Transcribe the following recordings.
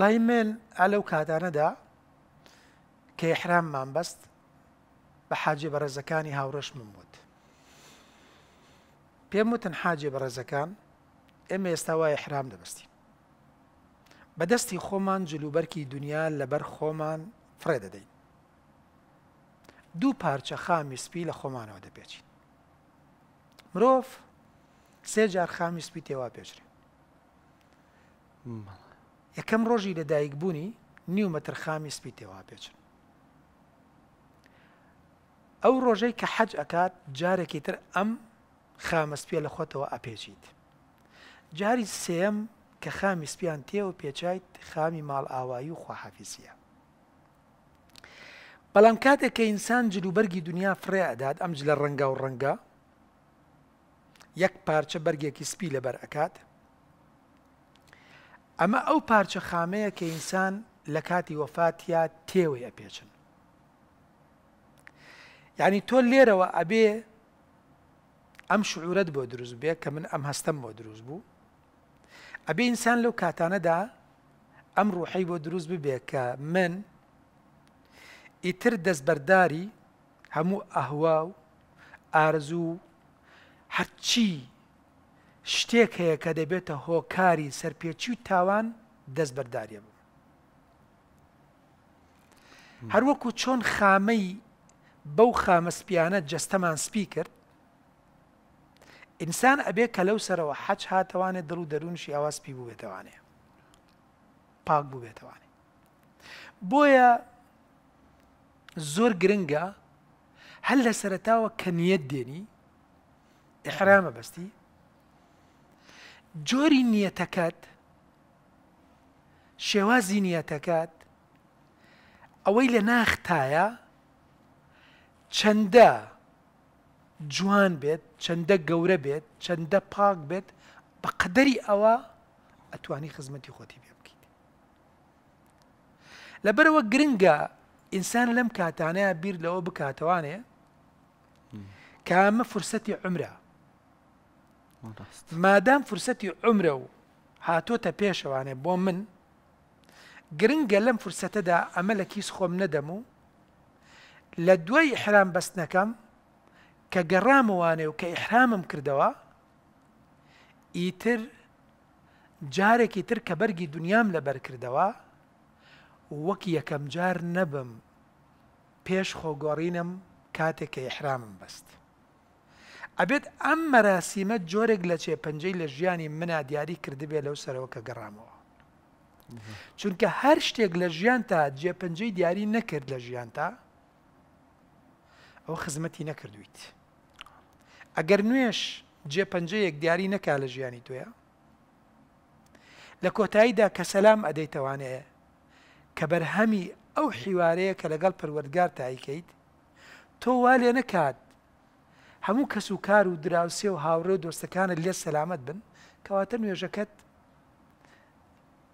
وڵی من ئالەو کاتانەدا کە حراممان بەست بە حاجێ بەڕێزەکانی هاوڕێشمم بوت. پێم وتن حاجێ بەڕێزەکان ئێمە ئێستا وایە حرام دەبستی. بەدەستی خۆمان جلوبەرکی دنیا لەبەر خۆمان فرێ دەدەین. دوو پارچە خامی سپی لە خۆمانەوە دەپێچین. مرۆڤ سێ جار خامی سپی تێوا پێچرێن. یەکەم ڕۆژی لە دایک بوونی نیومەتر خامی سپی تێوا پێچن ئەو ڕۆژەی کە حەج ئەکات جارێکی تر ئەم خامەسپیە لە خۆتەوە ئەپێچیت جاری سێم کە خامی سپیان تێوە پێچیت خامی ماڵ ئاوایی و خواحافیسیە بەڵام کاتێک کە ئینسان جلوبەرگی دنیا فرێعداد ئەم لە ڕەنگە و ڕەنگە یەک پارچە بەرگێکی سپی لەبەر ئەکات ئەمە ئەو پارچە خامەیە کە ئینسان لە کاتی وەفاتیا تێوەی ئەپێچن یعنی تۆ لێرەوە ئەبێ ئەم شعورەت بۆ دروست بێ کە من ئەم هەستم بۆ دروست بوو ئەبێ ئینسان لەو کاتانەدا ئەم ڕوحی بۆ دروست ببێ کە من ئیتر دەستبەرداری هەموو ئەهوا و ئارزوو هەرچی شتێک هەیە کە دەبێتە هۆکاری سەرپێکی و تاوان دەست بەرداریە بوو. هەروەکو چۆن خامەی بەو خامەسپیانە جەستەمان سپی کرد ئینسان ئەبێ کە لەو سەرەوە حەج هاتەوانێت دڵ و دەروونشی ئاواسپی بووێتوانێ پاک بووبێتوانێ بۆیە زۆر گرنگە هەل لە سەرتاوە کە نیەت دێنی ئحرامە بەستی جۆری نیەتەکەت شێوازی نیەتەکەت ئەوەی لە ناختایە چەندە جوان بێت چەندە گەورە بێت چەندە پاک بێت بە قەدەری ئەوە ئەتوانی خزمەتی خۆتی بێ بکەیت لەبەرەوە گرنگە ئینسان لەم کاتانەیە بیر لەوە بکاتەوانێ کامە فرسەتی عمرە مادام فرسەتی عمرە و هاتۆتە پێشەوانێ بۆ من گرنگە لەم فرسەتەدا ئەمە لە کیس خۆم نەدەم و لە دوای حرام بەستنەکەم کە گەڕامەوانێ و کە ئیحرامم کردەوە ئیتر جارێکی تر کە بەرگی دنیام لەبەر کردەوە وەک یەکەم جار نەبم پێش خۆگۆڕینم کاتێک کە ئیحرامم بەست. ئەبێت ئەم مەراسیمە جۆرێک لە چێ پەنجەی لە ژیانی منە دیاری کردبێ لەو سەرەوە کە گەڕامەوە چونکە هەر شتێک لە ژیان تا جێپەنجەی دیاری نەکرد لە ژیان تا ئەو خزمەتی نەکردویت ئەگەر نوێش جێپەنجەیەک دیاری نەکا لە ژیانی توۆە لە کۆتاییدا کە سەسلام ئەدەیتەوانەیە کە بەرهەمی ئەو حیوارەیە کە لەگەڵ پەروەردگار تایکەیت تۆ وا لێ نەکات هەموو کەس و کار و دراوسێ و هاوڕێ دۆستەکانت لێ سەلامت بن کەواتە نوێژەکەت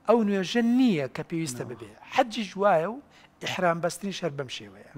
ئەو نوێژە نییە کە پێویستە ببێ حەجی جوایە و ئحرام بەستنی شەر بەم شێوەیە.